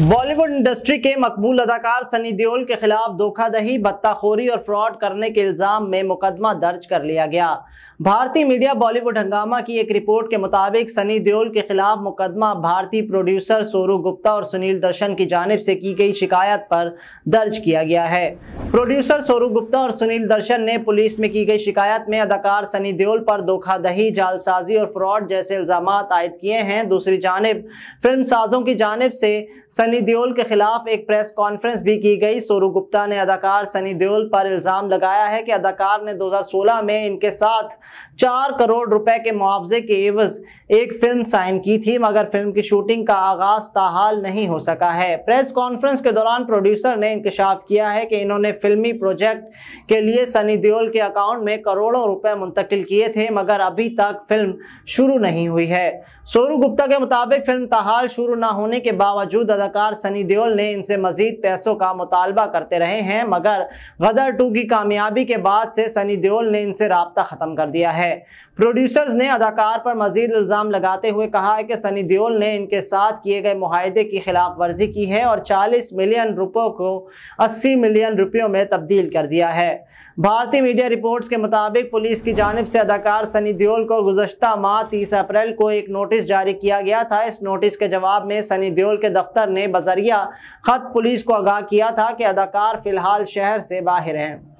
Bollywood industry के मकबूल अदाकार सनी देओल के खिलाफ धोखादही बत्ताखोरी और फ्रॉड करने के इल्जाम में मुकदमा दर्ज कर लिया गया भारतीय मीडिया बॉलीवुड हंगामा की एक रिपोर्ट के मुताबिक सनी देओल के खिलाफ मुकदमा भारतीय प्रोड्यूसर सोरू गुप्ता और सुनील दर्शन की जानब से की गई शिकायत पर दर्ज किया गया है प्रोड्यूसर सोरू गुप्ता और सुनील दर्शन ने पुलिस में की गई शिकायत में अदाकार सनी देओल पर धोखादही जालसाजी और फ्रॉड जैसे इल्जाम आयद किए हैं दूसरी जानब फिल्म साजों की जानब से सनी देओल के खिलाफ एक प्रेस कॉन्फ्रेंस भी की गई सोरू गुप्ता ने अदाकार सनी देओल पर इल्ज़ाम लगाया है कि अदाकार ने 2016 में इनके साथ चार करोड़ रुपए के मुआवजे के एवज एक फिल्म साइन की थी मगर फिल्म की शूटिंग का आगाज ताहाल नहीं हो सका है प्रेस कॉन्फ्रेंस के दौरान प्रोड्यूसर ने इंकशाफ किया है कि इन्होंने फिल्मी प्रोजेक्ट के लिए सनी देओल के अकाउंट में करोड़ों रुपए मुंतकिल किए थे मगर अभी तक फिल्म शुरू नहीं हुई है सोरू गुप्ता के मुताबिक फिल्म ताहाल शुरू ना होने के बावजूद अदाकार अदाकार सनी देओल ने इनसे मजीद पैसों का मुतालबा करते रहे हैं मगर गदर टू की कामयाबी के बाद से सनी देओल ने इनसे रबता ख़त्म कर दिया है प्रोड्यूसर्स ने अदाकार पर मजीद इल्ज़ाम लगाते हुए कहा है कि सनी देओल ने इनके साथ किए गए माहदे की खिलाफ वर्जी की है और चालीस मिलियन रुपयों को अस्सी मिलियन रुपयों में तब्दील कर दिया है भारतीय मीडिया रिपोर्ट्स के मुताबिक पुलिस की जानब से अदाकार सनी देओल को गुजशत माह तीस अप्रैल को एक नोटिस जारी किया गया था इस नोटिस के जवाब में सनी देओल के दफ्तर ने ने बजरिया खत पुलिस को आगाह किया था कि अदाकार फिलहाल शहर से बाहर हैं